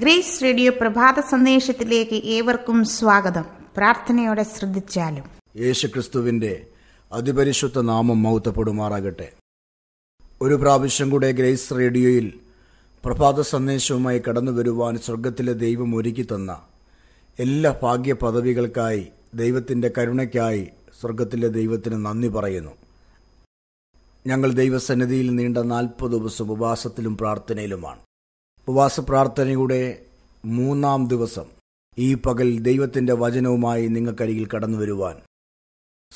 grace radio പ്രഭാത സന്ദേശത്തിലേക്ക് ഏവർക്കും സ്വാഗതം പ്രാർത്ഥനയോടെ ശ്രദ്ധിച്ചാലും യേശുക്രിസ്തുവിന്റെ അതിപരിശുദ്ധ നാമം മൗത്തപ്പെടുമാറാകട്ടെ ഒരു പ്രാവശ്യം കൂടെ ഗ്രേസ് റേഡിയോയിൽ പ്രഭാത സന്ദേശവുമായി കടന്നു വരുവാൻ സ്വർഗത്തിലെ ദൈവം ഒരുക്കി തന്ന എല്ലാ ഭാഗ്യ പദവികൾക്കായി ദൈവത്തിൻ്റെ കരുണയ്ക്കായി സ്വർഗത്തിലെ ദൈവത്തിന് നന്ദി പറയുന്നു ഞങ്ങൾ ദൈവസന്നിധിയിൽ നീണ്ട നാൽപ്പത് ദിവസം ഉപവാസത്തിലും പ്രാർത്ഥനയിലുമാണ് ഉപവാസ പ്രാർത്ഥനയുടെ മൂന്നാം ദിവസം ഈ പകൽ ദൈവത്തിന്റെ വചനവുമായി നിങ്ങൾക്കരികിൽ കടന്നു വരുവാൻ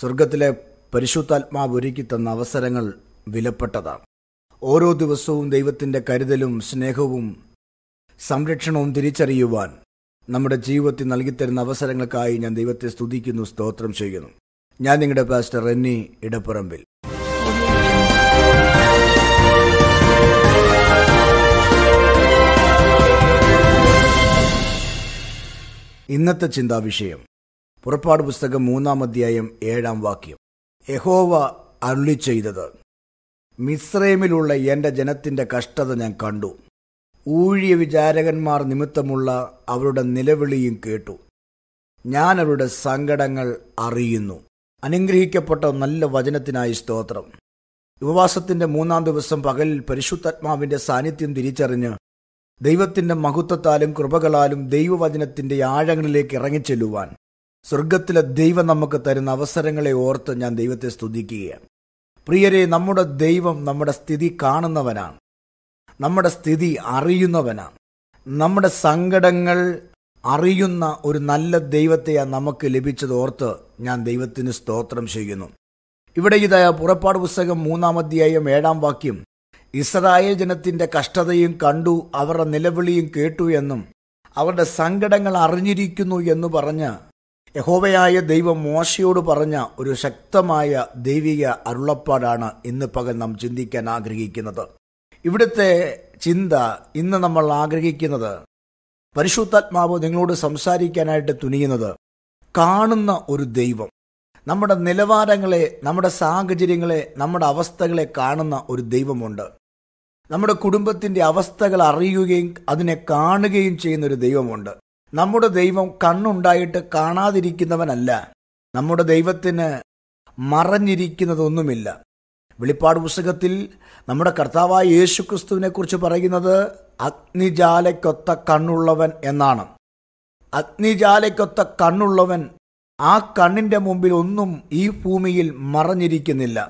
സ്വർഗത്തിലെ പരിശുദ്ധാത്മാവ് ഒരുക്കി തന്ന അവസരങ്ങൾ വിലപ്പെട്ടതാണ് ഓരോ ദിവസവും ദൈവത്തിന്റെ കരുതലും സ്നേഹവും സംരക്ഷണവും തിരിച്ചറിയുവാൻ നമ്മുടെ ജീവിതത്തിൽ നൽകിത്തരുന്ന അവസരങ്ങൾക്കായി ഞാൻ ദൈവത്തെ സ്തുതിക്കുന്നു സ്തോത്രം ചെയ്യുന്നു ഞാൻ നിങ്ങളുടെ പാസ്റ്റർ റെന്നി ഇടപ്പറമ്പിൽ ഇന്നത്തെ ചിന്താവിഷയം പുറപ്പാട് പുസ്തകം മൂന്നാം അധ്യായം ഏഴാം വാക്യം യഹോവ അരുളി ചെയ്തത് മിസ്രൈമിലുള്ള എന്റെ ജനത്തിന്റെ കഷ്ടത ഞാൻ കണ്ടു ഊഴിയ വിചാരകന്മാർ നിമിത്തമുള്ള അവരുടെ നിലവിളിയും കേട്ടു ഞാൻ അവരുടെ സങ്കടങ്ങൾ അറിയുന്നു അനുഗ്രഹിക്കപ്പെട്ട നല്ല വചനത്തിനായി സ്തോത്രം ഉപവാസത്തിന്റെ മൂന്നാം ദിവസം പകലിൽ പരിശുദ്ധാത്മാവിന്റെ സാന്നിധ്യം തിരിച്ചറിഞ്ഞ് ദൈവത്തിൻ്റെ മഹത്വത്താലും കൃപകളാലും ദൈവവചനത്തിൻ്റെ ആഴങ്ങളിലേക്ക് ഇറങ്ങിച്ചെല്ലുവാൻ സ്വർഗത്തിലെ ദൈവം നമുക്ക് തരുന്ന അവസരങ്ങളെ ഓർത്ത് ഞാൻ ദൈവത്തെ സ്തുതിക്കുകയാണ് പ്രിയരെ നമ്മുടെ ദൈവം നമ്മുടെ സ്ഥിതി കാണുന്നവനാണ് നമ്മുടെ സ്ഥിതി അറിയുന്നവനാണ് നമ്മുടെ സങ്കടങ്ങൾ അറിയുന്ന ഒരു നല്ല ദൈവത്തെയാണ് നമുക്ക് ലഭിച്ചത് ഓർത്ത് ഞാൻ ദൈവത്തിന് സ്തോത്രം ചെയ്യുന്നു ഇവിടെ ഇതായ പുറപ്പാട് പുസ്തകം മൂന്നാമധ്യായം ഏഴാം വാക്യം ഇസ്രായേൽ ജനത്തിന്റെ കഷ്ടതയും കണ്ടു അവരുടെ നിലവിളിയും കേട്ടു എന്നും അവരുടെ സങ്കടങ്ങൾ അറിഞ്ഞിരിക്കുന്നു എന്ന് പറഞ്ഞ് യഹോവയായ ദൈവം മോശയോട് പറഞ്ഞ ഒരു ശക്തമായ ദൈവിക അരുളപ്പാടാണ് ഇന്ന് പകൽ നാം ചിന്തിക്കാൻ ആഗ്രഹിക്കുന്നത് ഇവിടുത്തെ ചിന്ത ഇന്ന് നമ്മൾ ആഗ്രഹിക്കുന്നത് പരിശുദ്ധാത്മാവ് നിങ്ങളോട് സംസാരിക്കാനായിട്ട് തുനിയുന്നത് കാണുന്ന ഒരു ദൈവം നമ്മുടെ നിലവാരങ്ങളെ നമ്മുടെ സാഹചര്യങ്ങളെ നമ്മുടെ അവസ്ഥകളെ കാണുന്ന ഒരു ദൈവമുണ്ട് നമ്മുടെ കുടുംബത്തിന്റെ അവസ്ഥകൾ അറിയുകയും അതിനെ കാണുകയും ചെയ്യുന്ന ഒരു ദൈവമുണ്ട് നമ്മുടെ ദൈവം കണ്ണുണ്ടായിട്ട് കാണാതിരിക്കുന്നവനല്ല നമ്മുടെ ദൈവത്തിന് മറഞ്ഞിരിക്കുന്നതൊന്നുമില്ല വെളിപ്പാട് പുസ്തകത്തിൽ നമ്മുടെ കർത്താവായ യേശുക്രിസ്തുവിനെ കുറിച്ച് പറയുന്നത് അഗ്നിജാലയ്ക്കൊത്ത കണ്ണുള്ളവൻ എന്നാണ് അഗ്നിജാലയ്ക്കൊത്ത കണ്ണുള്ളവൻ ആ കണ്ണിന്റെ മുമ്പിൽ ഒന്നും ഈ ഭൂമിയിൽ മറഞ്ഞിരിക്കുന്നില്ല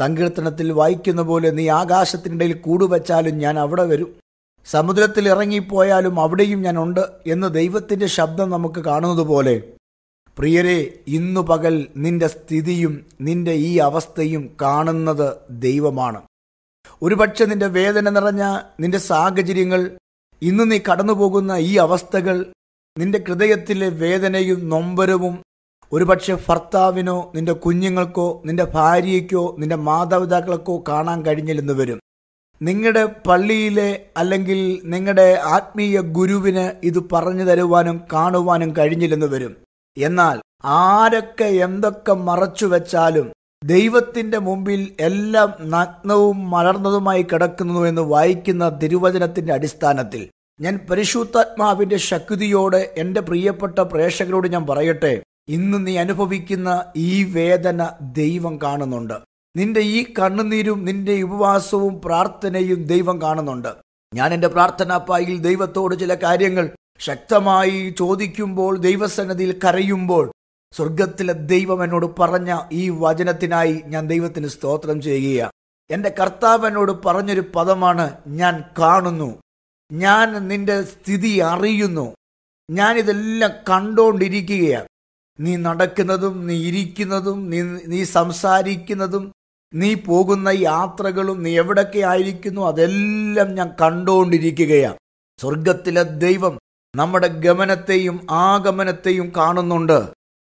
സങ്കീർത്തനത്തിൽ വായിക്കുന്ന പോലെ നീ ആകാശത്തിനിടയിൽ കൂടുവച്ചാലും ഞാൻ അവിടെ വരും സമുദ്രത്തിൽ ഇറങ്ങിപ്പോയാലും അവിടെയും ഞാൻ ഉണ്ട് എന്ന് ദൈവത്തിൻ്റെ ശബ്ദം നമുക്ക് കാണുന്നതുപോലെ പ്രിയരെ ഇന്നു പകൽ നിന്റെ സ്ഥിതിയും നിന്റെ ഈ അവസ്ഥയും കാണുന്നത് ദൈവമാണ് ഒരുപക്ഷെ നിന്റെ വേദന നിറഞ്ഞ നിന്റെ സാഹചര്യങ്ങൾ ഇന്ന് നീ കടന്നുപോകുന്ന ഈ അവസ്ഥകൾ നിന്റെ ഹൃദയത്തിലെ വേദനയും നൊമ്പരവും ഒരുപക്ഷെ ഭർത്താവിനോ നിന്റെ കുഞ്ഞുങ്ങൾക്കോ നിന്റെ ഭാര്യയ്ക്കോ നിന്റെ മാതാപിതാക്കൾക്കോ കാണാൻ കഴിഞ്ഞില്ലെന്ന് വരും നിങ്ങളുടെ പള്ളിയിലെ അല്ലെങ്കിൽ നിങ്ങളുടെ ആത്മീയ ഗുരുവിന് ഇത് പറഞ്ഞു തരുവാനും കാണുവാനും കഴിഞ്ഞില്ലെന്ന് വരും എന്നാൽ ആരൊക്കെ എന്തൊക്കെ മറച്ചു വെച്ചാലും ദൈവത്തിന്റെ മുമ്പിൽ എല്ലാം നഗ്നവും മലർന്നതുമായി കിടക്കുന്നു എന്ന് വായിക്കുന്ന തിരുവചനത്തിന്റെ അടിസ്ഥാനത്തിൽ ഞാൻ പരിശുദ്ധാത്മാവിന്റെ ശക്തിയോടെ എൻ്റെ പ്രിയപ്പെട്ട പ്രേക്ഷകരോട് ഞാൻ പറയട്ടെ ഇന്ന് നീ അനുഭവിക്കുന്ന ഈ വേദന ദൈവം കാണുന്നുണ്ട് നിന്റെ ഈ കണ്ണുനീരും നിന്റെ ഉപവാസവും പ്രാർത്ഥനയും ദൈവം കാണുന്നുണ്ട് ഞാൻ എൻ്റെ പ്രാർത്ഥനാപ്പായിൽ ദൈവത്തോട് ചില കാര്യങ്ങൾ ശക്തമായി ചോദിക്കുമ്പോൾ ദൈവസന്നതിയിൽ കരയുമ്പോൾ സ്വർഗത്തിലെ ദൈവം എന്നോട് പറഞ്ഞ ഈ വചനത്തിനായി ഞാൻ ദൈവത്തിന് സ്തോത്രം ചെയ്യുകയാണ് എൻ്റെ കർത്താവ് എന്നോട് പറഞ്ഞൊരു പദമാണ് ഞാൻ കാണുന്നു ഞാൻ നിന്റെ സ്ഥിതി അറിയുന്നു ഞാൻ ഇതെല്ലാം കണ്ടുകൊണ്ടിരിക്കുകയാണ് നീ നടക്കുന്നതും നീ ഇരിക്കുന്നതും നീ നീ സംസാരിക്കുന്നതും നീ പോകുന്ന യാത്രകളും നീ എവിടൊക്കെ ആയിരിക്കുന്നു അതെല്ലാം ഞാൻ കണ്ടുകൊണ്ടിരിക്കുകയാണ് സ്വർഗത്തിലെ ദൈവം നമ്മുടെ ഗമനത്തെയും ആഗമനത്തെയും കാണുന്നുണ്ട്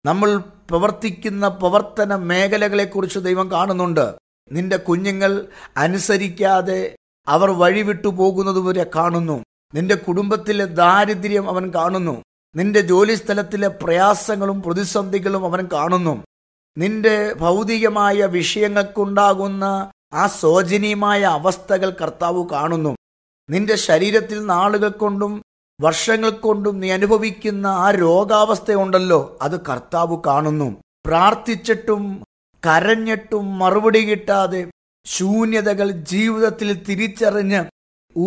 നമ്മൾ പ്രവർത്തിക്കുന്ന പ്രവർത്തന മേഖലകളെക്കുറിച്ച് ദൈവം കാണുന്നുണ്ട് നിന്റെ കുഞ്ഞുങ്ങൾ അനുസരിക്കാതെ അവർ വഴിവിട്ടു പോകുന്നത് വരെ കാണുന്നു നിന്റെ കുടുംബത്തിലെ ദാരിദ്ര്യം അവൻ കാണുന്നു നിന്റെ ജോലിസ്ഥലത്തിലെ പ്രയാസങ്ങളും പ്രതിസന്ധികളും അവൻ കാണുന്നു നിന്റെ ഭൗതികമായ വിഷയങ്ങൾക്കുണ്ടാകുന്ന ആ ശോചനീയമായ അവസ്ഥകൾ കർത്താവ് കാണുന്നു നിന്റെ ശരീരത്തിൽ നാളുകൾ കൊണ്ടും വർഷങ്ങൾ കൊണ്ടും നീ അനുഭവിക്കുന്ന ആ രോഗാവസ്ഥയുണ്ടല്ലോ അത് കർത്താവ് കാണുന്നു പ്രാർത്ഥിച്ചിട്ടും കരഞ്ഞിട്ടും മറുപടി കിട്ടാതെ ശൂന്യതകൾ ജീവിതത്തിൽ തിരിച്ചറിഞ്ഞ്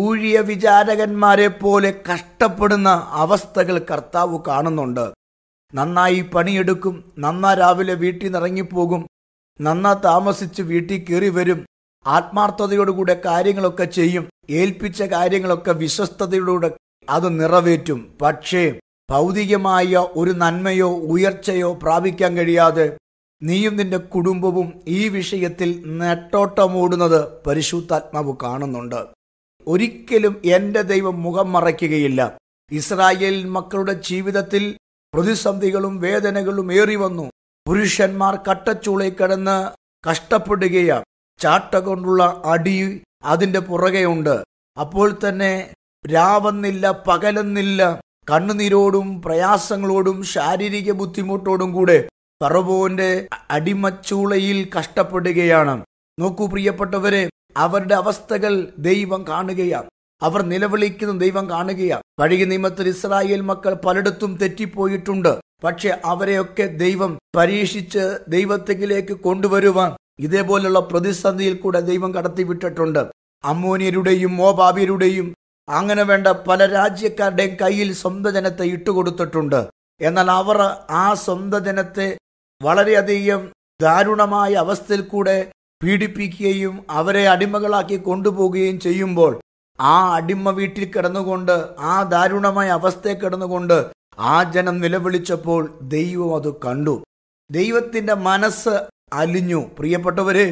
ഊഴിയ വിചാരകന്മാരെ പോലെ കഷ്ടപ്പെടുന്ന അവസ്ഥകൾ കർത്താവ് കാണുന്നുണ്ട് നന്നായി പണിയെടുക്കും നന്നാ രാവിലെ വീട്ടിൽ നിറങ്ങിപ്പോകും നന്നാ താമസിച്ച് വീട്ടിൽ കയറി വരും ആത്മാർത്ഥതയോടുകൂടെ കാര്യങ്ങളൊക്കെ ചെയ്യും ഏൽപ്പിച്ച കാര്യങ്ങളൊക്കെ വിശ്വസ്തയോടുകൂടെ അത് നിറവേറ്റും പക്ഷേ ഭൗതികമായ ഒരു നന്മയോ ഉയർച്ചയോ പ്രാപിക്കാൻ കഴിയാതെ നീയും നിന്റെ കുടുംബവും ഈ വിഷയത്തിൽ നെട്ടോട്ടമോടുന്നത് പരിശുദ്ധാത്മാവ് കാണുന്നുണ്ട് ഒരിക്കലും എൻ്റെ ദൈവം മുഖം മറയ്ക്കുകയില്ല ഇസ്രായേൽ മക്കളുടെ ജീവിതത്തിൽ പ്രതിസന്ധികളും വേദനകളും ഏറി വന്നു പുരുഷന്മാർ കട്ടച്ചൂളയിൽ കിടന്ന് കഷ്ടപ്പെടുകയാണ് ചാട്ട കൊണ്ടുള്ള അടി അതിൻ്റെ പുറകെയുണ്ട് അപ്പോൾ തന്നെ രാവെന്നില്ല പകലെന്നില്ല കണ്ണുനീരോടും പ്രയാസങ്ങളോടും ശാരീരിക ബുദ്ധിമുട്ടോടും കൂടെ പറവോന്റെ അടിമച്ചൂളയിൽ കഷ്ടപ്പെടുകയാണ് നോക്കൂ പ്രിയപ്പെട്ടവരെ അവരുടെ അവസ്ഥകൾ ദൈവം കാണുകയാണ് അവർ നിലവിളിക്കുന്ന ദൈവം കാണുകയാണ് വഴി നിയമത്തിൽ ഇസ്രായേൽ മക്കൾ പലയിടത്തും തെറ്റിപ്പോയിട്ടുണ്ട് പക്ഷെ അവരെയൊക്കെ ദൈവം പരീക്ഷിച്ച് ദൈവത്തെങ്കിലേക്ക് കൊണ്ടുവരുവാൻ ഇതേപോലുള്ള പ്രതിസന്ധിയിൽ കൂടെ ദൈവം കടത്തിവിട്ടിട്ടുണ്ട് അമ്മോനിയരുടെയും മോബാബിയരുടെയും അങ്ങനെ വേണ്ട പല രാജ്യക്കാരുടെയും കയ്യിൽ സ്വന്തം ജനത്തെ ഇട്ടുകൊടുത്തിട്ടുണ്ട് എന്നാൽ അവർ ആ സ്വന്തം ജനത്തെ വളരെയധികം ദാരുണമായ അവസ്ഥയിൽ കൂടെ പീഡിപ്പിക്കുകയും അവരെ അടിമകളാക്കി കൊണ്ടുപോകുകയും ചെയ്യുമ്പോൾ ആ അടിമ വീട്ടിൽ കിടന്നുകൊണ്ട് ആ ദാരുണമായ അവസ്ഥയെ കിടന്നുകൊണ്ട് ആ ജനം നിലവിളിച്ചപ്പോൾ ദൈവം അത് കണ്ടു ദൈവത്തിന്റെ മനസ്സ് അലിഞ്ഞു പ്രിയപ്പെട്ടവരെ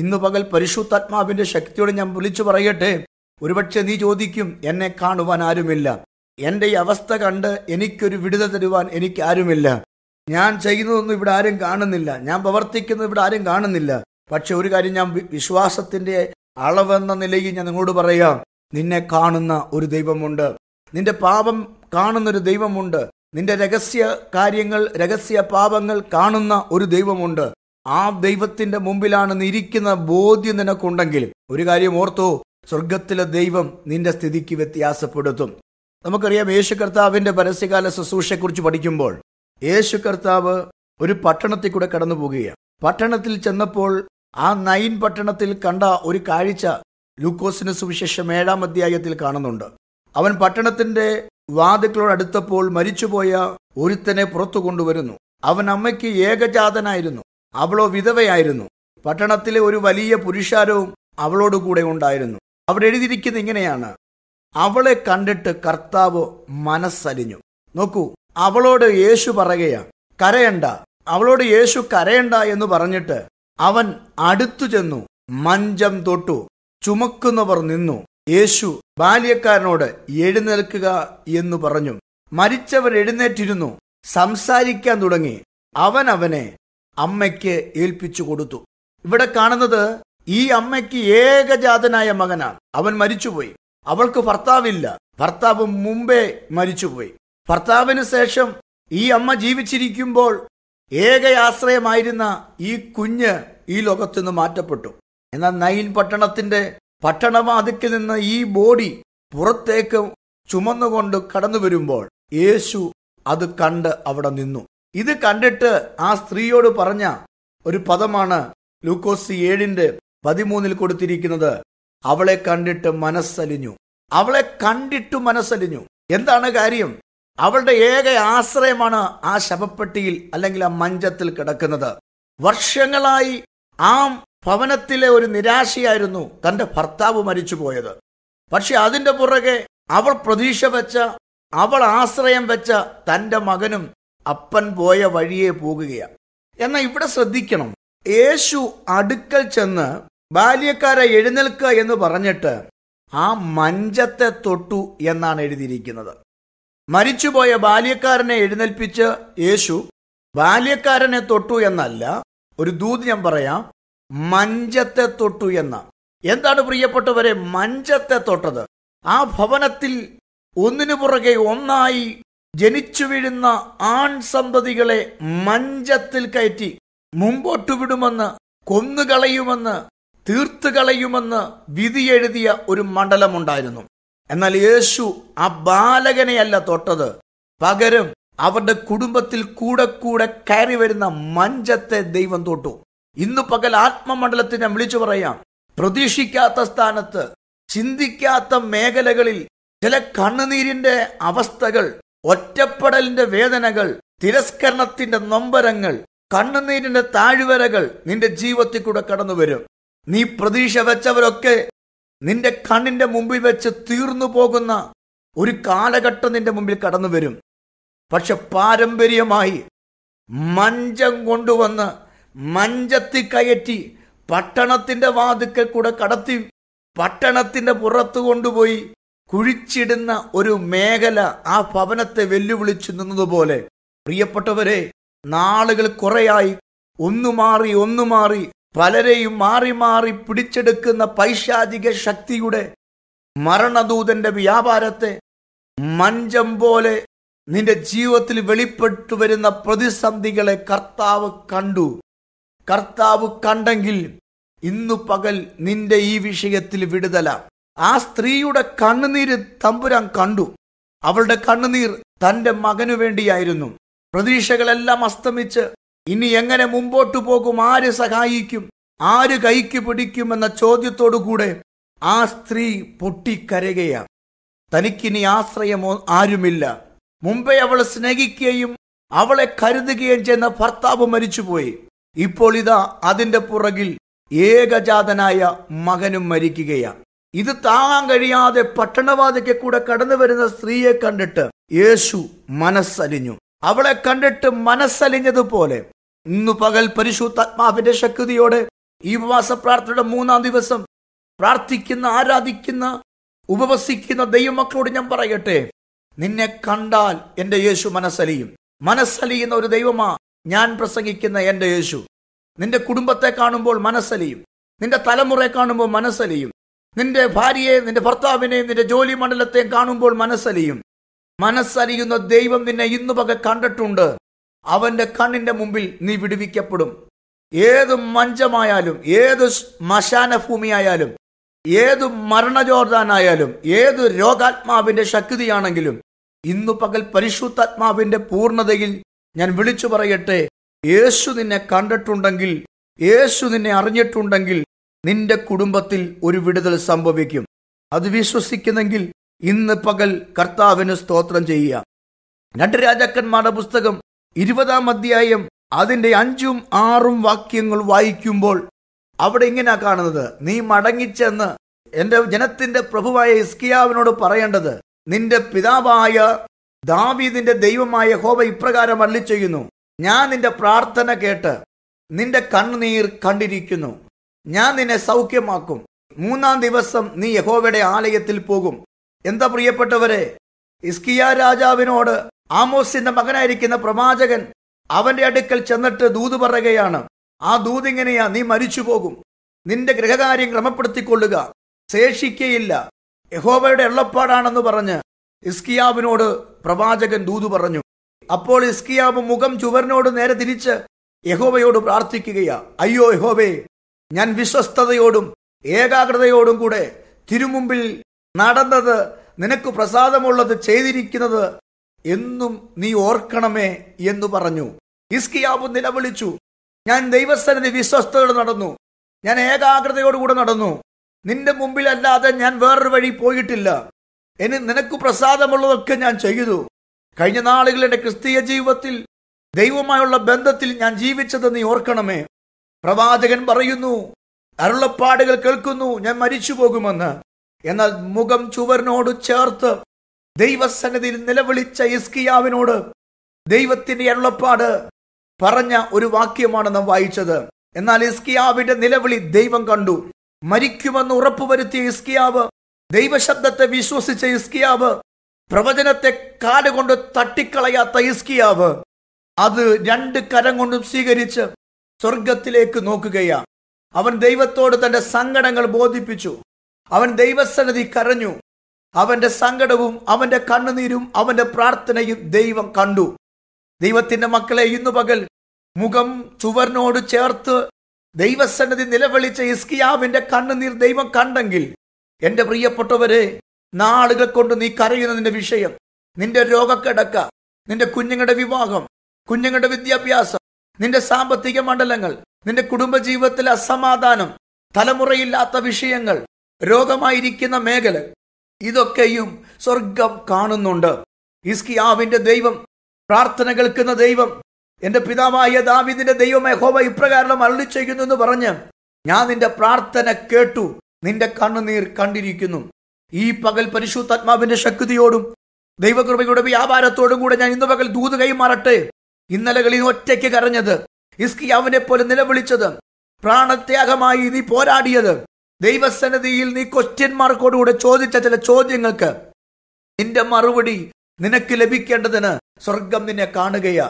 ഇന്ന് പകൽ പരിശുദ്ധാത്മാവിന്റെ ശക്തിയോട് ഞാൻ വിളിച്ചു പറയട്ടെ ഒരുപക്ഷെ നീ ചോദിക്കും എന്നെ കാണുവാൻ ആരുമില്ല എൻ്റെ ഈ അവസ്ഥ കണ്ട് എനിക്കൊരു വിടുത തരുവാൻ എനിക്ക് ആരുമില്ല ഞാൻ ചെയ്യുന്നതൊന്നും ഇവിടെ ആരും കാണുന്നില്ല ഞാൻ പ്രവർത്തിക്കുന്നത് ഇവിടെ ആരും കാണുന്നില്ല പക്ഷെ ഒരു കാര്യം ഞാൻ വിശ്വാസത്തിന്റെ അളവെന്ന നിലയിൽ ഞാൻ നിങ്ങളോട് പറയാം നിന്നെ കാണുന്ന ഒരു ദൈവമുണ്ട് നിന്റെ പാപം കാണുന്ന ഒരു ദൈവമുണ്ട് നിന്റെ രഹസ്യ കാര്യങ്ങൾ രഹസ്യ പാപങ്ങൾ കാണുന്ന ഒരു ദൈവമുണ്ട് ആ ദൈവത്തിന്റെ മുമ്പിലാണ് നിരിക്കുന്ന ബോധ്യം നിനക്കുണ്ടെങ്കിൽ ഒരു കാര്യം ഓർത്തോ സ്വർഗത്തിലെ ദൈവം നിന്റെ സ്ഥിതിക്ക് വ്യത്യാസപ്പെടുത്തും നമുക്കറിയാം യേശു കർത്താവിന്റെ പരസ്യകാല ശുശ്രൂഷയെക്കുറിച്ച് പഠിക്കുമ്പോൾ യേശു കർത്താവ് ഒരു പട്ടണത്തിൽ കൂടെ കടന്നു പോകുകയാണ് പട്ടണത്തിൽ ചെന്നപ്പോൾ ആ നൈൻ പട്ടണത്തിൽ കണ്ട ഒരു കാഴ്ച ലൂക്കോസിന് സുവിശേഷം ഏഴാം അധ്യായത്തിൽ കാണുന്നുണ്ട് അവൻ പട്ടണത്തിന്റെ വാതുക്കളോടടുത്തപ്പോൾ മരിച്ചുപോയ ഒരുത്തനെ പുറത്തു കൊണ്ടുവരുന്നു അവൻ അമ്മയ്ക്ക് ഏകജാതനായിരുന്നു അവളോ വിധവയായിരുന്നു പട്ടണത്തിലെ ഒരു വലിയ പുരുഷാരവും അവളോടുകൂടെ ഉണ്ടായിരുന്നു അവർ എഴുതിയിരിക്കുന്നത് ഇങ്ങനെയാണ് അവളെ കണ്ടിട്ട് കർത്താവ് മനസ്സലിഞ്ഞു നോക്കൂ അവളോട് യേശു പറയുകയാണ് കരയണ്ട അവളോട് യേശു കരയണ്ട എന്ന് പറഞ്ഞിട്ട് അവൻ അടുത്തു ചെന്നു മഞ്ചം തൊട്ടു ചുമക്കുന്നവർ നിന്നു യേശു ബാല്യക്കാരനോട് എഴുന്നേൽക്കുക എന്നു പറഞ്ഞു മരിച്ചവർ എഴുന്നേറ്റിരുന്നു സംസാരിക്കാൻ തുടങ്ങി അവൻ അവനെ അമ്മയ്ക്ക് ഏൽപ്പിച്ചു കൊടുത്തു ഇവിടെ കാണുന്നത് ഈ അമ്മയ്ക്ക് ഏകജാതനായ മകനാണ് അവൻ മരിച്ചുപോയി അവൾക്ക് ഭർത്താവില്ല ഭർത്താവ് മുമ്പേ മരിച്ചുപോയി ഭർത്താവിന് ശേഷം ഈ അമ്മ ജീവിച്ചിരിക്കുമ്പോൾ ഏകയാശ്രയമായിരുന്ന ഈ കുഞ്ഞ് ഈ ലോകത്തുനിന്ന് മാറ്റപ്പെട്ടു എന്നാൽ നൈൻ പട്ടണത്തിന്റെ പട്ടണവാതിക്കിൽ നിന്ന് ഈ ബോഡി പുറത്തേക്ക് ചുമന്നുകൊണ്ട് കടന്നു വരുമ്പോൾ യേശു അത് കണ്ട് അവിടെ നിന്നു ഇത് കണ്ടിട്ട് ആ സ്ത്രീയോട് പറഞ്ഞ ഒരു പദമാണ് ലൂക്കോസ് ഏഴിന്റെ പതിമൂന്നിൽ കൊടുത്തിരിക്കുന്നത് അവളെ കണ്ടിട്ട് മനസ്സലിഞ്ഞു അവളെ കണ്ടിട്ട് മനസ്സലിഞ്ഞു എന്താണ് കാര്യം അവളുടെ ഏക ആശ്രയമാണ് ആ ശവപ്പെട്ടിയിൽ അല്ലെങ്കിൽ ആ മഞ്ചത്തിൽ കിടക്കുന്നത് വർഷങ്ങളായി ആ ഭവനത്തിലെ ഒരു നിരാശയായിരുന്നു തൻ്റെ ഭർത്താവ് മരിച്ചുപോയത് പക്ഷെ അതിൻ്റെ പുറകെ അവൾ പ്രതീക്ഷ വെച്ച അവൾ ആശ്രയം വെച്ച തൻ്റെ മകനും അപ്പൻ പോയ വഴിയെ പോകുകയാണ് എന്നാൽ ഇവിടെ ശ്രദ്ധിക്കണം യേശു അടുക്കൽ ചെന്ന് ബാല്യക്കാരെ എഴുന്നേൽക്കുക എന്ന് പറഞ്ഞിട്ട് ആ മഞ്ചത്തെ തൊട്ടു എന്നാണ് എഴുതിയിരിക്കുന്നത് മരിച്ചുപോയ ബാല്യക്കാരനെ എഴുന്നേൽപ്പിച്ച് യേശു ബാല്യക്കാരനെ തൊട്ടു എന്നല്ല ഒരു ദൂത് ഞാൻ പറയാം മഞ്ചത്തെ തൊട്ടു എന്ന എന്താണ് പ്രിയപ്പെട്ടവരെ മഞ്ചത്തെ തൊട്ടത് ആ ഭവനത്തിൽ ഒന്നിനു പുറകെ ഒന്നായി ജനിച്ചു വീഴുന്ന ആൺ സന്തതികളെ മഞ്ചത്തിൽ കയറ്റി മുമ്പോട്ട് വിടുമെന്ന് കൊന്നുകളയുമെന്ന് തീർത്തുകളയുമെന്ന് വിധിയെഴുതിയ ഒരു മണ്ഡലമുണ്ടായിരുന്നു എന്നാൽ യേശു ആ ബാലകനെയല്ല തൊട്ടത് പകരം അവരുടെ കുടുംബത്തിൽ കൂടെ കൂടെ കയറി വരുന്ന മഞ്ചത്തെ ദൈവം തൊട്ടു ഇന്ന് പകൽ ആത്മമണ്ഡലത്തിനെ വിളിച്ചു പറയാം പ്രതീക്ഷിക്കാത്ത സ്ഥാനത്ത് ചിന്തിക്കാത്ത മേഖലകളിൽ ചില കണ്ണുനീരിന്റെ അവസ്ഥകൾ ഒറ്റപ്പെടലിന്റെ വേദനകൾ തിരസ്കരണത്തിന്റെ നൊമ്പരങ്ങൾ കണ്ണുനീരിന്റെ താഴ്വരകൾ നിന്റെ ജീവിതത്തിൽ കൂടെ കടന്നു വരും നീ പ്രതീക്ഷ വെച്ചവരൊക്കെ നിന്റെ കണ്ണിന്റെ മുമ്പിൽ വെച്ച് തീർന്നു പോകുന്ന ഒരു കാലഘട്ടം നിന്റെ മുമ്പിൽ കടന്നു വരും പക്ഷെ പാരമ്പര്യമായി മഞ്ചം കൊണ്ടുവന്ന് മഞ്ചത്തി കയറ്റി പട്ടണത്തിന്റെ വാതുക്കൽ കൂടെ കടത്തി പട്ടണത്തിന്റെ പുറത്തു കൊണ്ടുപോയി കുഴിച്ചിടുന്ന ഒരു മേഖല ആ ഭവനത്തെ വെല്ലുവിളിച്ചു നിന്നതുപോലെ പ്രിയപ്പെട്ടവരെ നാളുകൾ കുറയായി ഒന്നു മാറി ഒന്നു മാറി പലരെയും മാറി മാറി പിടിച്ചെടുക്കുന്ന പൈശാചിക ശക്തിയുടെ മരണദൂതന്റെ വ്യാപാരത്തെ മഞ്ചം പോലെ നിന്റെ ജീവിതത്തിൽ വെളിപ്പെട്ടു വരുന്ന പ്രതിസന്ധികളെ കർത്താവ് കണ്ടു കർത്താവ് കണ്ടെങ്കിൽ ഇന്നു പകൽ നിന്റെ ഈ വിഷയത്തിൽ വിടുതല ആ സ്ത്രീയുടെ കണ്ണുനീര് തമ്പുരാൻ കണ്ടു അവളുടെ കണ്ണുനീർ തന്റെ മകനു വേണ്ടിയായിരുന്നു പ്രതീക്ഷകളെല്ലാം അസ്തമിച്ച് ഇനി എങ്ങനെ മുമ്പോട്ടു പോകും ആര് സഹായിക്കും ആര് കൈക്ക് പിടിക്കുമെന്ന ചോദ്യത്തോടുകൂടെ ആ സ്ത്രീ പൊട്ടിക്കരകയാണ് തനിക്കിനി ആശ്രയമോ ആരുമില്ല മുമ്പേ അവൾ സ്നേഹിക്കുകയും അവളെ കരുതുകയും ചെയ്യുന്ന ഭർത്താവ് മരിച്ചുപോയി ഇപ്പോൾ ഇതാ അതിന്റെ പുറകിൽ ഏകജാതനായ മകനും മരിക്കുകയാണ് ഇത് താങ്ങാൻ കഴിയാതെ പട്ടണവാതിക്ക് കൂടെ കടന്നു വരുന്ന സ്ത്രീയെ കണ്ടിട്ട് യേശു മനസ്സലിഞ്ഞു അവളെ കണ്ടിട്ട് മനസ്സലിഞ്ഞതുപോലെ ഇന്നു പകൽ പരിശുദ്ധാത്മാവിന്റെ ശക്തിയോടെ ഈ ഉപവാസ പ്രാർത്ഥനയുടെ മൂന്നാം ദിവസം പ്രാർത്ഥിക്കുന്ന ആരാധിക്കുന്ന ഉപവസിക്കുന്ന ദൈവമക്കളോട് ഞാൻ പറയട്ടെ നിന്നെ കണ്ടാൽ എൻ്റെ യേശു മനസ്സലിയും മനസ്സലിയുന്ന ഒരു ദൈവമാ ഞാൻ പ്രസംഗിക്കുന്ന എൻ്റെ യേശു നിന്റെ കുടുംബത്തെ കാണുമ്പോൾ മനസ്സലിയും നിന്റെ തലമുറയെ കാണുമ്പോൾ മനസ്സലിയും നിന്റെ ഭാര്യയെ നിന്റെ ഭർത്താവിനെയും നിന്റെ ജോലി മണ്ഡലത്തെയും കാണുമ്പോൾ മനസ്സലിയും മനസ്സലിയുന്ന ദൈവം നിന്നെ ഇന്നു കണ്ടിട്ടുണ്ട് അവന്റെ കണ്ണിന്റെ മുമ്പിൽ നീ വിടുവിക്കപ്പെടും ഏത് മഞ്ചമായാലും ഏത് ശ്മശാനഭൂമിയായാലും ഏത് മരണജോർദാനായാലും ഏത് രോഗാത്മാവിന്റെ ശക്തിയാണെങ്കിലും ഇന്നു പകൽ പരിശുദ്ധാത്മാവിന്റെ പൂർണ്ണതയിൽ ഞാൻ വിളിച്ചു പറയട്ടെ യേശു നിന്നെ കണ്ടിട്ടുണ്ടെങ്കിൽ യേശു നിന്നെ അറിഞ്ഞിട്ടുണ്ടെങ്കിൽ നിന്റെ കുടുംബത്തിൽ ഒരു വിടുതൽ സംഭവിക്കും അത് വിശ്വസിക്കുന്നെങ്കിൽ ഇന്ന് പകൽ കർത്താവിന് സ്തോത്രം ചെയ്യുക രണ്ട് രാജാക്കന്മാരുടെ പുസ്തകം ഇരുപതാം അധ്യായം അതിൻ്റെ അഞ്ചും ആറും വാക്യങ്ങൾ വായിക്കുമ്പോൾ അവിടെ ഇങ്ങനെ കാണുന്നത് നീ മടങ്ങിച്ചെന്ന് എൻ്റെ ജനത്തിൻ്റെ പ്രഭുവായ ഇസ്കിയാവിനോട് പറയേണ്ടത് നിന്റെ പിതാവായ ദാവീദിന്റെ ദൈവമായ ഹോബ ഇപ്രകാരം അള്ളി ചെയ്യുന്നു ഞാൻ നിന്റെ പ്രാർത്ഥന കേട്ട് നിന്റെ കണ്ണുനീർ കണ്ടിരിക്കുന്നു ഞാൻ നിന്നെ സൗഖ്യമാക്കും മൂന്നാം ദിവസം നീ യഹോവയുടെ ആലയത്തിൽ പോകും എന്താ പ്രിയപ്പെട്ടവരെ ഇസ്കിയ രാജാവിനോട് ആമോസിന്റെ മകനായിരിക്കുന്ന പ്രവാചകൻ അവന്റെ അടുക്കൽ ചെന്നിട്ട് ദൂത് പറയുകയാണ് ആ ദൂതിങ്ങനെയാ നീ മരിച്ചു പോകും നിന്റെ ഗൃഹകാര്യം ക്രമപ്പെടുത്തിക്കൊള്ളുക ശേഷിക്കയില്ല യഹോബയുടെ എള്ളപ്പാടാണെന്ന് പറഞ്ഞ് ഇസ്കിയാബിനോട് പ്രവാചകൻ ദൂതു പറഞ്ഞു അപ്പോൾ ഇസ്കിയാബ് മുഖം ചുവരനോട് നേരെ തിരിച്ച് യഹോവയോട് പ്രാർത്ഥിക്കുകയാ അയ്യോ യഹോവേ ഞാൻ വിശ്വസ്തയോടും ഏകാഗ്രതയോടും കൂടെ തിരുമുമ്പിൽ നടന്നത് നിനക്ക് പ്രസാദമുള്ളത് ചെയ്തിരിക്കുന്നത് എന്നും നീ ഓർക്കണമേ എന്ന് പറഞ്ഞു ഇസ്കിയാബ് നിലവിളിച്ചു ഞാൻ ദൈവസ്ഥലത്ത് വിശ്വസ്തയോട് നടന്നു ഞാൻ ഏകാഗ്രതയോടുകൂടെ നടന്നു നിന്റെ മുമ്പിലല്ലാതെ ഞാൻ വേറൊരു വഴി പോയിട്ടില്ല എനി നിനക്ക് പ്രസാദമുള്ളതൊക്കെ ഞാൻ ചെയ്തു കഴിഞ്ഞ നാളുകൾ എന്റെ ക്രിസ്തീയ ജീവിതത്തിൽ ദൈവമായുള്ള ബന്ധത്തിൽ ഞാൻ ജീവിച്ചത് നീ ഓർക്കണമേ പ്രവാചകൻ പറയുന്നു അരുളപ്പാടുകൾ കേൾക്കുന്നു ഞാൻ മരിച്ചു പോകുമെന്ന് എന്നാൽ മുഖം ചുവരനോട് ചേർത്ത് ദൈവസന്നിധിയിൽ നിലവിളിച്ച ഇസ്കിയാവിനോട് ദൈവത്തിന്റെ എള്ളപ്പാട് പറഞ്ഞ ഒരു വാക്യമാണ് നാം വായിച്ചത് എന്നാൽ ഇസ്കിയാവിന്റെ നിലവിളി ദൈവം കണ്ടു മരിക്കുമെന്ന് വരുത്തിയ ഇസ്കിയാവ് ദൈവശബ്ദത്തെ വിശ്വസിച്ച ഇസ്കിയാവ് പ്രവചനത്തെ കാലുകൊണ്ട് തട്ടിക്കളയാത്ത ഇസ്കിയാവ് അത് രണ്ട് കരം കൊണ്ടും സ്വീകരിച്ച് സ്വർഗത്തിലേക്ക് നോക്കുകയാണ് അവൻ ദൈവത്തോട് തന്റെ സങ്കടങ്ങൾ ബോധിപ്പിച്ചു അവൻ ദൈവസന്നിധി കരഞ്ഞു അവന്റെ സങ്കടവും അവന്റെ കണ്ണുനീരും അവന്റെ പ്രാർത്ഥനയും ദൈവം കണ്ടു ദൈവത്തിന്റെ മക്കളെ ഇന്നു പകൽ മുഖം ചുവറിനോട് ചേർത്ത് ദൈവസന്നതി നിലവിളിച്ച ഇസ്കിയാവിന്റെ കണ്ണുനീർ ദൈവം കണ്ടെങ്കിൽ എന്റെ പ്രിയപ്പെട്ടവരെ നാളുകൾ കൊണ്ട് നീ കരയുന്ന നിന്റെ വിഷയം നിന്റെ രോഗക്കിടക്ക നിന്റെ കുഞ്ഞുങ്ങളുടെ വിവാഹം കുഞ്ഞുങ്ങളുടെ വിദ്യാഭ്യാസം നിന്റെ സാമ്പത്തിക മണ്ഡലങ്ങൾ നിന്റെ കുടുംബജീവിതത്തിലെ അസമാധാനം തലമുറയില്ലാത്ത വിഷയങ്ങൾ രോഗമായിരിക്കുന്ന മേഖല ഇതൊക്കെയും സ്വർഗം കാണുന്നുണ്ട് ഇസ്കിയാവിന്റെ ദൈവം പ്രാർത്ഥന കേൾക്കുന്ന ദൈവം എന്റെ പിതാവായ ദാവിദിന്റെ ദൈവമേ ഹോവ ഇപ്രകാരം അള്ളി ചെയ്യുന്നു എന്ന് പറഞ്ഞ് ഞാൻ നിന്റെ പ്രാർത്ഥന കേട്ടു നിന്റെ കണ്ണുനീർ കണ്ടിരിക്കുന്നു ഈ പകൽ പരിശുദ്ധാത്മാവിന്റെ ശക്തിയോടും ദൈവകൃപയുടെ വ്യാപാരത്തോടും കൂടെ ഞാൻ ഇന്ന് പകൽ ദൂത് കൈമാറട്ടെ ഇന്നലകളിൽ ഒറ്റയ്ക്ക് കരഞ്ഞത് ഇസ്കിയാവിനെ പോലെ നിലവിളിച്ചത് പ്രാണത്യാഗമായി നീ പോരാടിയത് ദൈവസന്നിധിയിൽ നീ കൊസ്റ്റ്യന്മാർക്കോടുകൂടെ ചോദിച്ച ചില ചോദ്യങ്ങൾക്ക് നിന്റെ മറുപടി നിനക്ക് ലഭിക്കേണ്ടതിന് സ്വർഗം നിന്നെ കാണുകയാ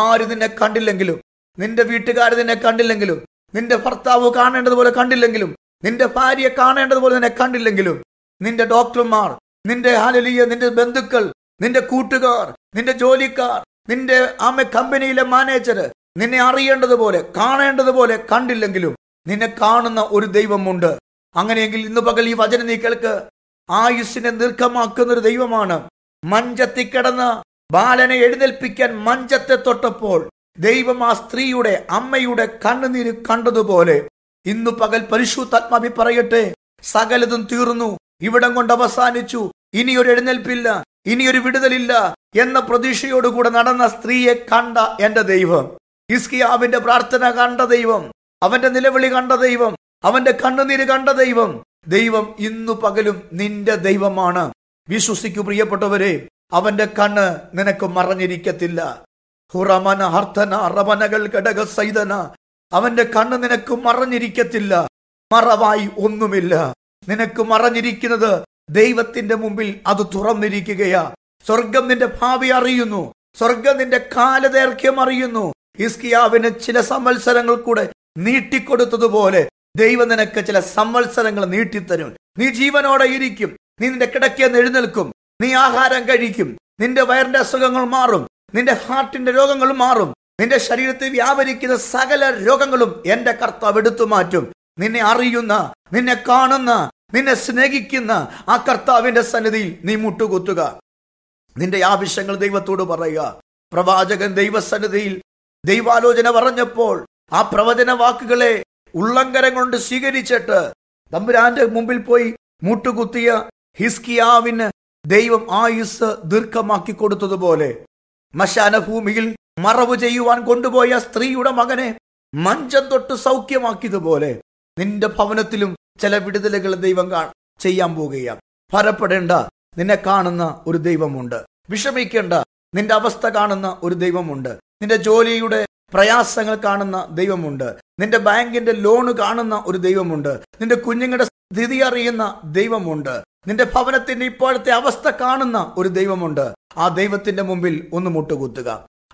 ആര് നിന്നെ കണ്ടില്ലെങ്കിലും നിന്റെ വീട്ടുകാർ നിന്നെ കണ്ടില്ലെങ്കിലും നിന്റെ ഭർത്താവ് കാണേണ്ടതുപോലെ കണ്ടില്ലെങ്കിലും നിന്റെ ഭാര്യയെ കാണേണ്ടതുപോലെ നിന്നെ കണ്ടില്ലെങ്കിലും നിന്റെ ഡോക്ടർമാർ നിന്റെ ഹാലലിയ നിന്റെ ബന്ധുക്കൾ നിന്റെ കൂട്ടുകാർ നിന്റെ ജോലിക്കാർ നിന്റെ ആമ കമ്പനിയിലെ മാനേജർ നിന്നെ അറിയേണ്ടതുപോലെ കാണേണ്ടതുപോലെ കണ്ടില്ലെങ്കിലും നിന്നെ കാണുന്ന ഒരു ദൈവമുണ്ട് അങ്ങനെയെങ്കിൽ ഇന്ന് പകൽ ഈ വചനം നീ കേൾക്ക് ആയുസ്സിനെ ദീർഘമാക്കുന്ന ഒരു ദൈവമാണ് മഞ്ചത്തി കിടന്ന് ബാലനെ എഴുന്നേൽപ്പിക്കാൻ മഞ്ചത്തെ തൊട്ടപ്പോൾ ദൈവം ആ സ്ത്രീയുടെ അമ്മയുടെ കണ്ണുനീര് കണ്ടതുപോലെ ഇന്നു പകൽ പരിശുദ്ധാത്മാവി പറയട്ടെ സകലതും തീർന്നു ഇവിടം കൊണ്ട് അവസാനിച്ചു ഇനിയൊരു എഴുന്നേൽപ്പില്ല ഇനിയൊരു വിടുതലില്ല എന്ന പ്രതീക്ഷയോടുകൂടെ നടന്ന സ്ത്രീയെ കണ്ട എന്റെ ദൈവം ഇസ്കിയാവിന്റെ പ്രാർത്ഥന കണ്ട ദൈവം അവന്റെ നിലവിളി കണ്ട ദൈവം അവന്റെ കണ്ണുനീര് കണ്ട ദൈവം ദൈവം ഇന്നു പകലും നിന്റെ ദൈവമാണ് വിശ്വസിക്കു പ്രിയപ്പെട്ടവരെ അവന്റെ കണ്ണ് നിനക്ക് മറഞ്ഞിരിക്കത്തില്ല ഹുറമന ഹർത്തന റമനകൾ ഘടക സൈതന അവന്റെ കണ്ണ് നിനക്ക് മറഞ്ഞിരിക്കത്തില്ല മറവായി ഒന്നുമില്ല നിനക്ക് മറഞ്ഞിരിക്കുന്നത് ദൈവത്തിന്റെ മുമ്പിൽ അത് തുറന്നിരിക്കുകയാ സ്വർഗം നിന്റെ ഭാവി അറിയുന്നു സ്വർഗം നിന്റെ കാലദൈർഘ്യം അറിയുന്നു ഇസ്കിയാവിന് ചില സംവത്സരങ്ങൾ കൂടെ നീട്ടിക്കൊടുത്തതുപോലെ ദൈവം നിനക്ക് ചില സംവത്സരങ്ങൾ നീട്ടിത്തരും നീ ജീവനോടെ ഇരിക്കും നീ നിന്റെ കിടക്കിയെന്ന് എഴുന്നേൽക്കും നീ ആഹാരം കഴിക്കും നിന്റെ വയറിന്റെ അസുഖങ്ങൾ മാറും നിന്റെ ഹാർട്ടിന്റെ രോഗങ്ങൾ മാറും നിന്റെ ശരീരത്തിൽ വ്യാപരിക്കുന്ന സകല രോഗങ്ങളും എന്റെ കർത്താവ് എടുത്തു മാറ്റും നിന്നെ അറിയുന്ന നിന്നെ കാണുന്ന നിന്നെ സ്നേഹിക്കുന്ന ആ കർത്താവിന്റെ സന്നിധിയിൽ നീ മുട്ടുകുത്തുക നിന്റെ ആവശ്യങ്ങൾ ദൈവത്തോട് പറയുക പ്രവാചകൻ ദൈവസന്നിധിയിൽ ദൈവാലോചന പറഞ്ഞപ്പോൾ ആ പ്രവചന വാക്കുകളെ ഉള്ളങ്കരം കൊണ്ട് സ്വീകരിച്ചിട്ട് തമ്പുരാന്റെ മുമ്പിൽ പോയി മുട്ടുകുത്തിയ ഹിസ്കിയാവിന് ദൈവം ആയുസ് ദീർഘമാക്കി കൊടുത്തതുപോലെ മശാനഭൂമിയിൽ മറവ് ചെയ്യുവാൻ കൊണ്ടുപോയ സ്ത്രീയുടെ മകനെ മഞ്ചം തൊട്ട് സൗഖ്യമാക്കിയതുപോലെ നിന്റെ ഭവനത്തിലും ചില വിടുതലുകൾ ദൈവം ചെയ്യാൻ പോകുകയാണ് ഭരപ്പെടേണ്ട നിന്നെ കാണുന്ന ഒരു ദൈവമുണ്ട് വിഷമിക്കേണ്ട നിന്റെ അവസ്ഥ കാണുന്ന ഒരു ദൈവമുണ്ട് നിന്റെ ജോലിയുടെ പ്രയാസങ്ങൾ കാണുന്ന ദൈവമുണ്ട് നിന്റെ ബാങ്കിന്റെ ലോണ് കാണുന്ന ഒരു ദൈവമുണ്ട് നിന്റെ കുഞ്ഞുങ്ങളുടെ സ്ഥിതി അറിയുന്ന ദൈവമുണ്ട് നിന്റെ ഭവനത്തിന്റെ ഇപ്പോഴത്തെ അവസ്ഥ കാണുന്ന ഒരു ദൈവമുണ്ട് ആ ദൈവത്തിന്റെ മുമ്പിൽ ഒന്ന് മുട്ടുകുത്തുക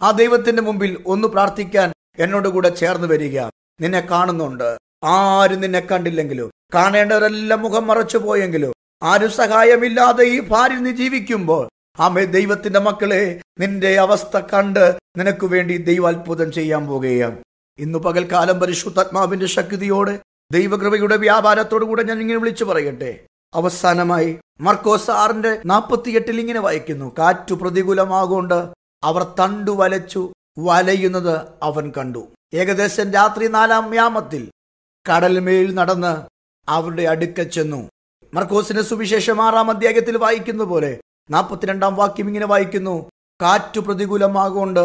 ആ ദൈവത്തിന്റെ മുമ്പിൽ ഒന്ന് പ്രാർത്ഥിക്കാൻ എന്നോട് കൂടെ ചേർന്ന് വരിക നിന്നെ കാണുന്നുണ്ട് ആരും നിന്നെ കണ്ടില്ലെങ്കിലും കാണേണ്ടവരെല്ലാം മുഖം മറച്ചു പോയെങ്കിലും ആരും സഹായമില്ലാതെ ഈ ഭാര്യ നീ ജീവിക്കുമ്പോൾ ആമേ ദൈവത്തിന്റെ മക്കളെ നിന്റെ അവസ്ഥ കണ്ട് നിനക്ക് വേണ്ടി ദൈവാത്ഭുതം ചെയ്യാൻ പോകുകയാണ് ഇന്ന് പകൽക്കാലം പരിശുദ്ധാത്മാവിന്റെ ശക്തിയോടെ ദൈവകൃപയുടെ വ്യാപാരത്തോടുകൂടെ ഞാൻ ഇങ്ങനെ വിളിച്ചു പറയട്ടെ അവസാനമായി മർക്കോസ് ആറിന്റെ നാൽപ്പത്തിയെട്ടിൽ ഇങ്ങനെ വായിക്കുന്നു കാറ്റു പ്രതികൂലമാകൊണ്ട് അവർ തണ്ടു വലച്ചു വലയുന്നത് അവൻ കണ്ടു ഏകദേശം രാത്രി നാലാം യാമത്തിൽ കടൽമേൽ നടന്ന് അവരുടെ അടുക്ക ചെന്നു മർക്കോസിന്റെ സുവിശേഷം ആറാം അധ്യായത്തിൽ വായിക്കുന്ന പോലെ നാൽപ്പത്തിരണ്ടാം വാക്യം ഇങ്ങനെ വായിക്കുന്നു കാറ്റു പ്രതികൂലമാകൊണ്ട്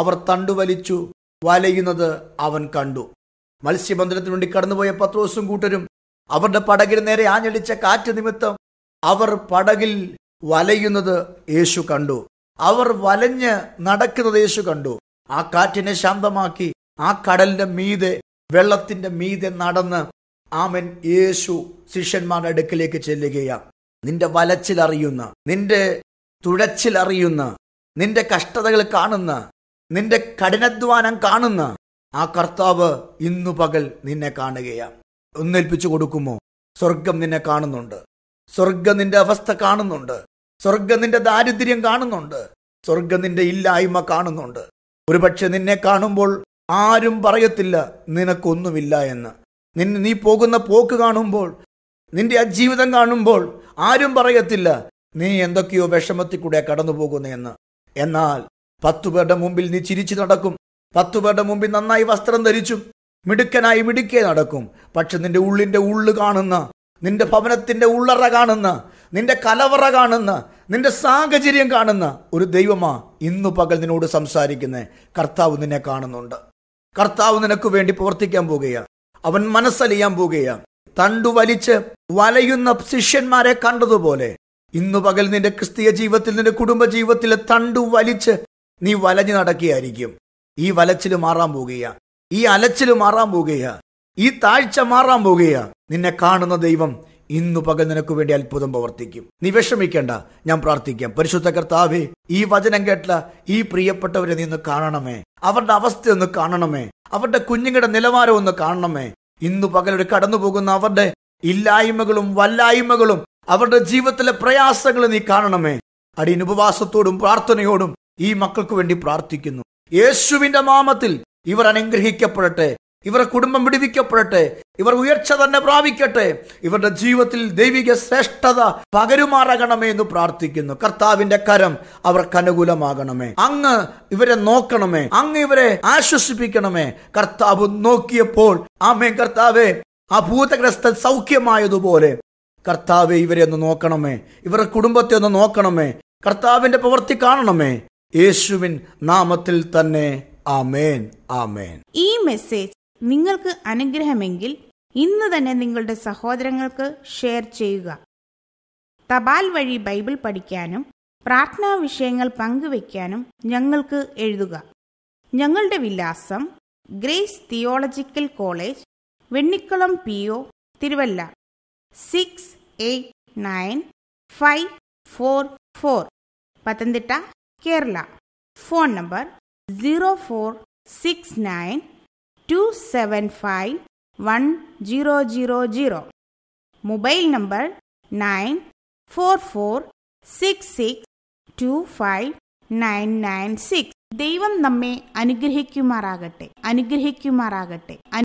അവർ തണ്ടുവലിച്ചു വലയുന്നത് അവൻ കണ്ടു മത്സ്യബന്ധനത്തിന് വേണ്ടി കടന്നുപോയ പത്രോസും കൂട്ടരും അവരുടെ പടകിന് നേരെ ആഞ്ഞടിച്ച കാറ്റ് നിമിത്തം അവർ പടകിൽ വലയുന്നത് യേശു കണ്ടു അവർ വലഞ്ഞ് നടക്കുന്നത് യേശു കണ്ടു ആ കാറ്റിനെ ശാന്തമാക്കി ആ കടലിന്റെ മീതെ വെള്ളത്തിന്റെ മീതെ നടന്ന് ആമൻ യേശു ശിഷ്യന്മാരുടെ അടുക്കിലേക്ക് ചെല്ലുകയാണ് നിന്റെ അറിയുന്ന നിന്റെ അറിയുന്ന നിന്റെ കഷ്ടതകൾ കാണുന്ന നിന്റെ കഠിനാധ്വാനം കാണുന്ന ആ കർത്താവ് ഇന്നു പകൽ നിന്നെ കാണുകയാണ് ഒന്നേൽപ്പിച്ചു കൊടുക്കുമോ സ്വർഗം നിന്നെ കാണുന്നുണ്ട് സ്വർഗം നിന്റെ അവസ്ഥ കാണുന്നുണ്ട് സ്വർഗം നിന്റെ ദാരിദ്ര്യം കാണുന്നുണ്ട് സ്വർഗം നിന്റെ ഇല്ലായ്മ കാണുന്നുണ്ട് ഒരുപക്ഷെ നിന്നെ കാണുമ്പോൾ ആരും പറയത്തില്ല നിനക്കൊന്നുമില്ല എന്ന് നിന്നെ നീ പോകുന്ന പോക്ക് കാണുമ്പോൾ നിന്റെ അജീവിതം ജീവിതം കാണുമ്പോൾ ആരും പറയത്തില്ല നീ എന്തൊക്കെയോ വിഷമത്തിൽ കൂടെ കടന്നു പോകുന്നതെന്ന് എന്നാൽ പത്തു പേരുടെ മുമ്പിൽ നീ ചിരിച്ചു നടക്കും പത്തു പേരുടെ മുമ്പിൽ നന്നായി വസ്ത്രം ധരിച്ചും മിടുക്കനായി മിടുക്കേ നടക്കും പക്ഷെ നിന്റെ ഉള്ളിന്റെ ഉള്ളു കാണുന്ന നിന്റെ ഭവനത്തിന്റെ ഉള്ളറ കാണുന്ന നിന്റെ കലവറ കാണുന്ന നിന്റെ സാഹചര്യം കാണുന്ന ഒരു ദൈവമാ ഇന്നു പകൽ നിന്നോട് സംസാരിക്കുന്ന കർത്താവ് നിന്നെ കാണുന്നുണ്ട് കർത്താവ് നിനക്ക് വേണ്ടി പ്രവർത്തിക്കാൻ പോകുകയാണ് അവൻ മനസ്സലിയാൻ പോകുകയാണ് തണ്ടു വലിച്ച് വലയുന്ന ശിഷ്യന്മാരെ കണ്ടതുപോലെ ഇന്നു പകൽ നിന്റെ ക്രിസ്തീയ ജീവിതത്തിൽ നിന്റെ കുടുംബ ജീവിതത്തിലെ തണ്ടു വലിച്ച് നീ വലഞ്ഞു നടക്കുകയായിരിക്കും ഈ വലച്ചിൽ മാറാൻ പോകുക ഈ അലച്ചിൽ മാറാൻ പോകുക ഈ താഴ്ച മാറാൻ പോകുക നിന്നെ കാണുന്ന ദൈവം ഇന്നു പകൽ നിനക്ക് വേണ്ടി അത്ഭുതം പ്രവർത്തിക്കും നീ വിഷമിക്കേണ്ട ഞാൻ പ്രാർത്ഥിക്കാം പരിശുദ്ധ കർത്താവേ ഈ വചനം കേട്ടില്ല ഈ പ്രിയപ്പെട്ടവരെ നീ ഒന്ന് കാണണമേ അവരുടെ അവസ്ഥ ഒന്ന് കാണണമേ അവരുടെ കുഞ്ഞുങ്ങളുടെ നിലവാരം ഒന്ന് കാണണമേ ഇന്നു പകലൊരു കടന്നു പോകുന്ന അവരുടെ ഇല്ലായ്മകളും വല്ലായ്മകളും അവരുടെ ജീവിതത്തിലെ പ്രയാസങ്ങൾ നീ കാണണമേ അടിയൻ ഉപവാസത്തോടും പ്രാർത്ഥനയോടും ഈ മക്കൾക്ക് വേണ്ടി പ്രാർത്ഥിക്കുന്നു യേശുവിന്റെ മാമത്തിൽ ഇവർ അനുഗ്രഹിക്കപ്പെടട്ടെ ഇവരുടെ കുടുംബം വിടുവിക്കപ്പെടട്ടെ ഇവർ ഉയർച്ച തന്നെ പ്രാപിക്കട്ടെ ഇവരുടെ ജീവിതത്തിൽ ദൈവിക ശ്രേഷ്ഠത പകരുമാറകണമേ എന്ന് പ്രാർത്ഥിക്കുന്നു കർത്താവിന്റെ കരം അവർക്ക് അനുകൂലമാകണമേ അങ്ങ് ഇവരെ നോക്കണമേ അങ്ങ് ഇവരെ ആശ്വസിപ്പിക്കണമേ കർത്താവ് നോക്കിയപ്പോൾ ആമേ കർത്താവെ അഭൂതഗ്രസ്ത സൗഖ്യമായതുപോലെ കർത്താവ് ഇവരെ ഒന്ന് നോക്കണമേ ഇവരുടെ കുടുംബത്തെ ഒന്ന് നോക്കണമേ കർത്താവിന്റെ പ്രവൃത്തി കാണണമേ യേശുവിൻ നാമത്തിൽ തന്നെ ആമേൻ ആമേൻ ഈ മെസ്സേജ് നിങ്ങൾക്ക് അനുഗ്രഹമെങ്കിൽ ഇന്ന് തന്നെ നിങ്ങളുടെ സഹോദരങ്ങൾക്ക് ഷെയർ ചെയ്യുക തപാൽ വഴി ബൈബിൾ പഠിക്കാനും പ്രാർത്ഥനാ വിഷയങ്ങൾ പങ്കുവയ്ക്കാനും ഞങ്ങൾക്ക് എഴുതുക ഞങ്ങളുടെ വിലാസം grace theological college Vennikulam P O Thiruvalla six eight nine five four four Pathanamthitta Kerala phone number zero four six nine two seven five one zero zero zero mobile number nine four four six six two five nine nine six ദൈവം നമ്മെ അനുഗ്രഹിക്കുമാറാകട്ടെ അനുഗ്രഹിക്കുമാറാകട്ടെ